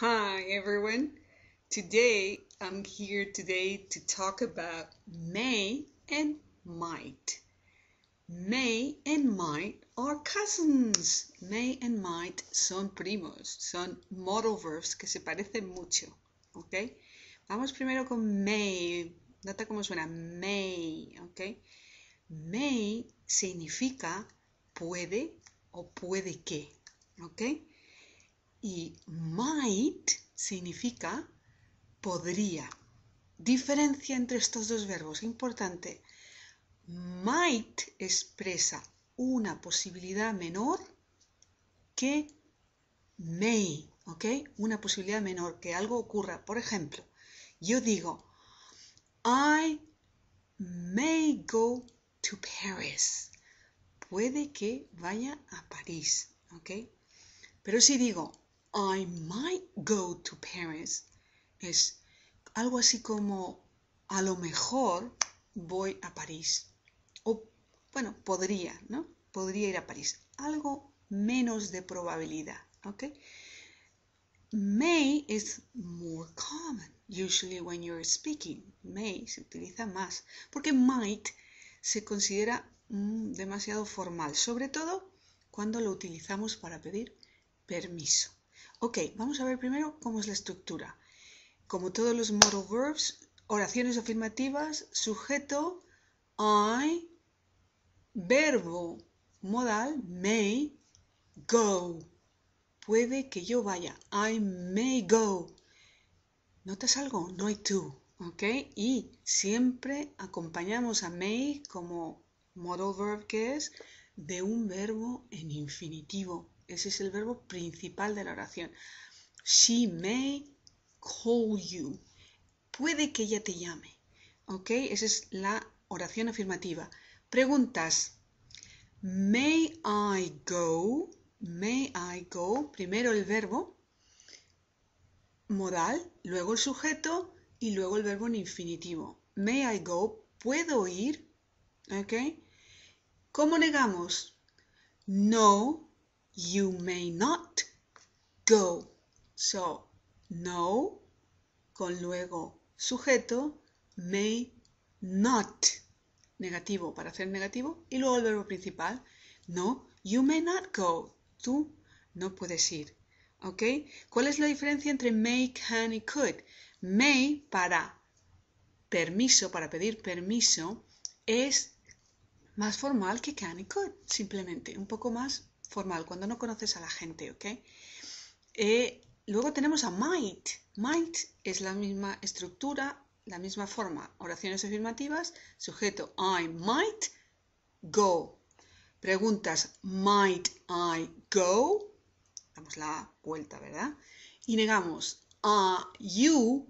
Hi everyone. Today I'm here today to talk about may and might. May and might are cousins. May and might son primos, son modal verbs que se parecen mucho, ¿ok? Vamos primero con may. Nota cómo suena may, ¿ok? May significa puede o puede que, ¿ok? Y might significa podría. Diferencia entre estos dos verbos, importante. Might expresa una posibilidad menor que may, ¿ok? Una posibilidad menor que algo ocurra. Por ejemplo, yo digo, I may go to Paris. Puede que vaya a París, ¿ok? Pero si digo, I might go to Paris es algo así como a lo mejor voy a París. O bueno, podría, ¿no? Podría ir a París. Algo menos de probabilidad, ¿ok? May is more common, usually when you're speaking. May se utiliza más, porque might se considera mm, demasiado formal, sobre todo cuando lo utilizamos para pedir permiso. Ok, vamos a ver primero cómo es la estructura. Como todos los modal verbs, oraciones afirmativas, sujeto, I, verbo modal, may, go. Puede que yo vaya. I may go. ¿Notas algo? No hay tú. ¿Ok? Y siempre acompañamos a may como modal verb que es de un verbo en infinitivo. Ese es el verbo principal de la oración. She may call you. Puede que ella te llame. ¿Ok? Esa es la oración afirmativa. Preguntas. May I go? May I go? Primero el verbo modal, luego el sujeto y luego el verbo en infinitivo. May I go? ¿Puedo ir? ¿Ok? ¿Cómo negamos? No, You may not go. So, no, con luego sujeto, may not, negativo para hacer negativo, y luego el verbo principal. No, you may not go. Tú no puedes ir. ¿Ok? ¿Cuál es la diferencia entre may, can y could? May para permiso, para pedir permiso, es más formal que can y could, simplemente, un poco más formal, cuando no conoces a la gente, ¿ok? Eh, luego tenemos a might. Might es la misma estructura, la misma forma. Oraciones afirmativas, sujeto I might go. Preguntas might I go. Damos la vuelta, ¿verdad? Y negamos a ah, you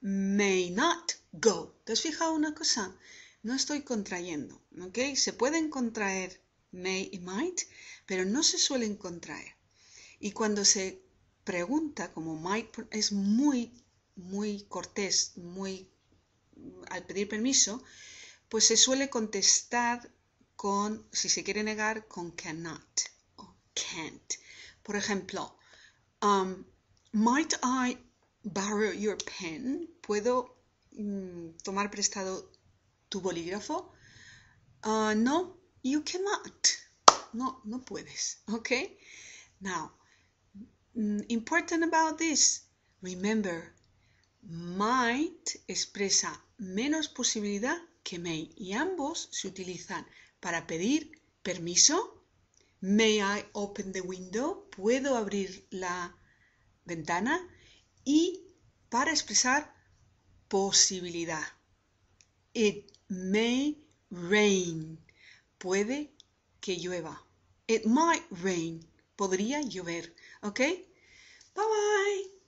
may not go. ¿Te has fijado una cosa? No estoy contrayendo, ¿ok? Se pueden contraer may y might, pero no se suelen contraer. Y cuando se pregunta, como might es muy, muy cortés, muy al pedir permiso, pues se suele contestar con, si se quiere negar, con cannot o can't. Por ejemplo, um, might I borrow your pen? ¿Puedo mm, tomar prestado tu bolígrafo? Uh, no, You cannot. No, no puedes. Okay? Now, mm, important about this, remember, might expresa menos posibilidad que may y ambos se utilizan para pedir permiso. May I open the window? ¿Puedo abrir la ventana? Y para expresar posibilidad. It may rain. Puede que llueva. It might rain. Podría llover. ¿Ok? Bye bye.